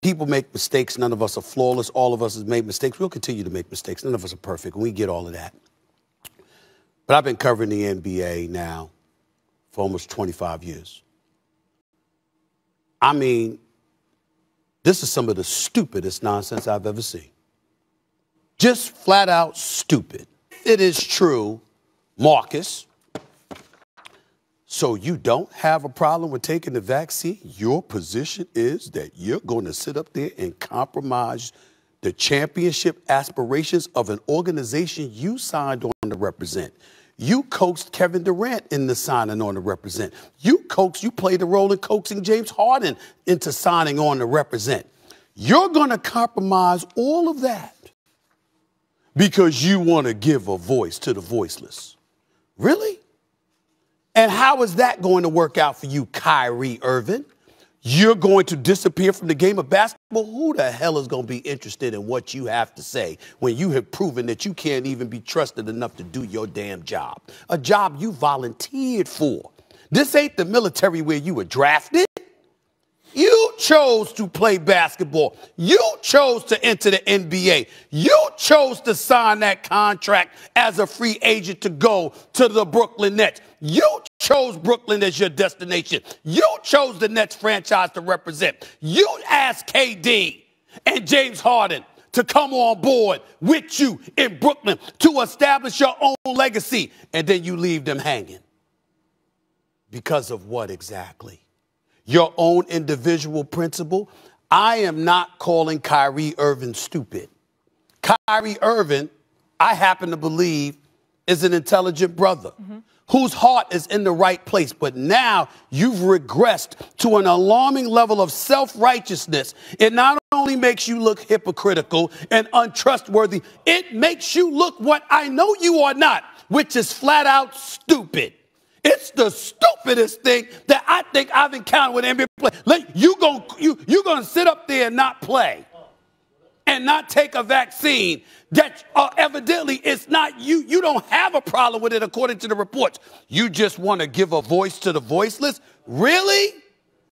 People make mistakes. None of us are flawless. All of us have made mistakes. We'll continue to make mistakes. None of us are perfect, we get all of that. But I've been covering the NBA now for almost 25 years. I mean, this is some of the stupidest nonsense I've ever seen. Just flat out stupid. It is true, Marcus, so you don't have a problem with taking the vaccine? Your position is that you're going to sit up there and compromise the championship aspirations of an organization you signed on to represent. You coaxed Kevin Durant into signing on to represent. You coaxed, you played the role in coaxing James Harden into signing on to represent. You're going to compromise all of that because you want to give a voice to the voiceless. Really? And how is that going to work out for you, Kyrie Irving? You're going to disappear from the game of basketball? Who the hell is going to be interested in what you have to say when you have proven that you can't even be trusted enough to do your damn job? A job you volunteered for. This ain't the military where you were drafted. You chose to play basketball. You chose to enter the NBA. You chose to sign that contract as a free agent to go to the Brooklyn Nets. You chose Brooklyn as your destination. You chose the Nets franchise to represent. You asked KD and James Harden to come on board with you in Brooklyn to establish your own legacy, and then you leave them hanging. Because of what exactly? Your own individual principle? I am not calling Kyrie Irving stupid. Kyrie Irving, I happen to believe, is an intelligent brother mm-hmm. whose heart is in the right place. But now you've regressed to an alarming level of self righteousness. It not only makes you look hypocritical and untrustworthy, it makes you look what I know you are not, which is flat out stupid. It's the stupidest thing that I think I've encountered with NBA play. You going you you gonna sit up there and not play? cannot take a vaccine that uh, evidently it's not you. You don't have a problem with it according to the reports. You just want to give a voice to the voiceless? Really?